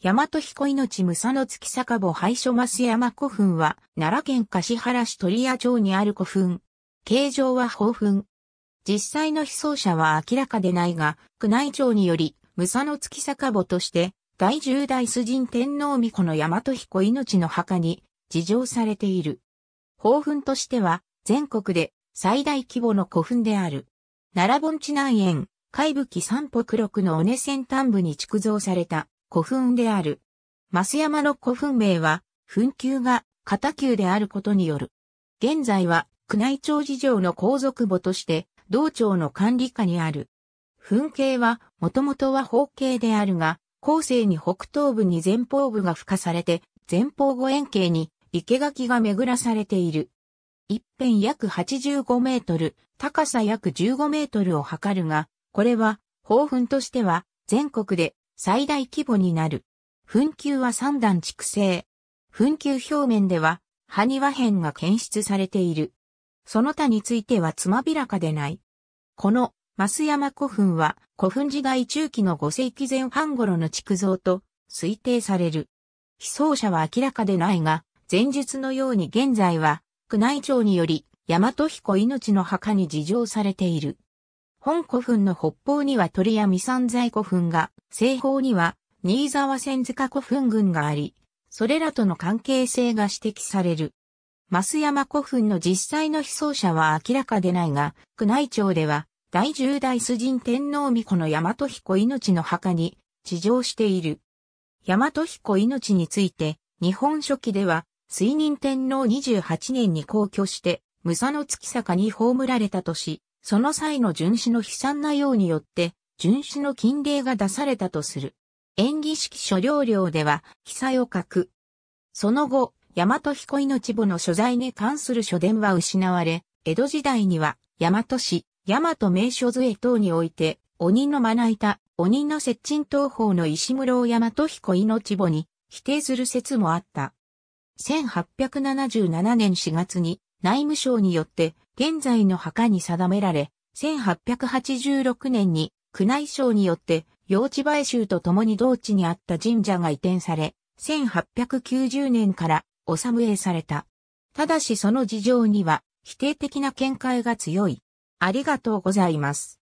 大和彦命武佐の月坂母廃所増山古墳は、奈良県橿原市鳥屋町にある古墳。形状は宝墳。実際の被葬者は明らかでないが、宮内庁により、武佐の月坂母として、第十代主人天皇御子の大和彦命の墓に、自浄されている。宝墳としては、全国で最大規模の古墳である。奈良盆地内園、海武器三北六の尾根先端部に築造された。古墳である。増山の古墳名は、墳丘が片丘であることによる。現在は、宮内庁事情の皇族母として、道庁の管理下にある。墳形は、もともとは方形であるが、後世に北東部に前方部が付加されて、前方後円形に生垣が巡らされている。一辺約85メートル、高さ約15メートルを測るが、これは、方墳としては、全国で最大規模になる。噴球は三段蓄成。噴球表面では、ハニワ片が検出されている。その他についてはつまびらかでない。この、増山古墳は、古墳時代中期の5世紀前半頃の築造と推定される。被葬者は明らかでないが、前述のように現在は、宮内庁により、大和彦命の墓に事情されている。本古墳の北方には鳥や三山財古墳が、西方には新沢千塚古墳群があり、それらとの関係性が指摘される。増山古墳の実際の被葬者は明らかでないが、宮内庁では、第十代崇神天皇巫女の大和彦命の墓に、地上している。大和彦命について、日本書紀では、水任天皇28年に皇居して、武蔵の月坂に葬られたとし、その際の巡視の悲惨なようによって、巡視の禁令が出されたとする。演技式所領領では、記載を書く。その後、大和彦命簿の所在に関する書伝は失われ、江戸時代には、大和市、大和名所図絵等において、鬼のまな板、鬼の接近東方の石室を大和彦命簿に否定する説もあった。1877年4月に内務省によって現在の墓に定められ、1886年に宮内省によって用地買収とともに同地にあった神社が移転され、1890年からおさむえされた。ただしその事情には否定的な見解が強い。ありがとうございます。